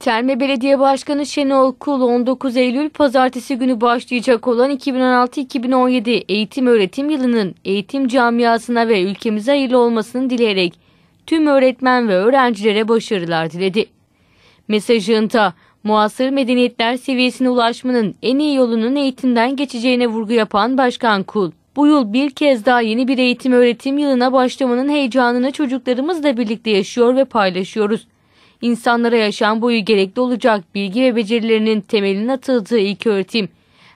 Terme Belediye Başkanı Şenol Kul 19 Eylül pazartesi günü başlayacak olan 2016-2017 eğitim öğretim yılının eğitim camiasına ve ülkemize hayırlı olmasını dileyerek tüm öğretmen ve öğrencilere başarılar diledi. Mesajında muasır medeniyetler seviyesine ulaşmanın en iyi yolunun eğitimden geçeceğine vurgu yapan Başkan Kul, bu yıl bir kez daha yeni bir eğitim öğretim yılına başlamanın heyecanını çocuklarımızla birlikte yaşıyor ve paylaşıyoruz insanlara yaşam boyu gerekli olacak bilgi ve becerilerinin temelinin atıldığı ilk öğretim,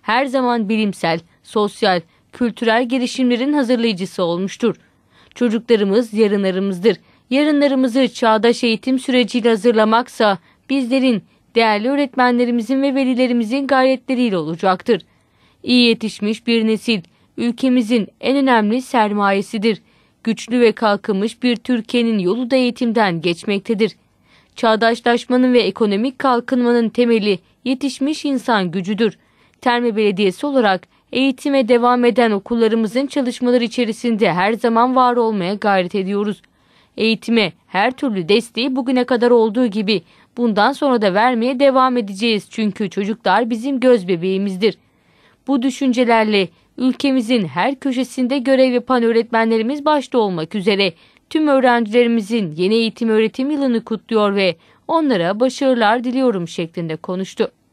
her zaman bilimsel, sosyal, kültürel gelişimlerin hazırlayıcısı olmuştur. Çocuklarımız yarınlarımızdır. Yarınlarımızı çağdaş eğitim süreciyle hazırlamaksa bizlerin, değerli öğretmenlerimizin ve velilerimizin gayretleriyle olacaktır. İyi yetişmiş bir nesil, ülkemizin en önemli sermayesidir. Güçlü ve kalkınmış bir Türkiye'nin yolu da eğitimden geçmektedir. Çağdaşlaşmanın ve ekonomik kalkınmanın temeli yetişmiş insan gücüdür. Terme Belediyesi olarak eğitime devam eden okullarımızın çalışmaları içerisinde her zaman var olmaya gayret ediyoruz. Eğitime her türlü desteği bugüne kadar olduğu gibi bundan sonra da vermeye devam edeceğiz çünkü çocuklar bizim göz bebeğimizdir. Bu düşüncelerle ülkemizin her köşesinde görev yapan öğretmenlerimiz başta olmak üzere tüm öğrencilerimizin yeni eğitim öğretim yılını kutluyor ve onlara başarılar diliyorum şeklinde konuştu.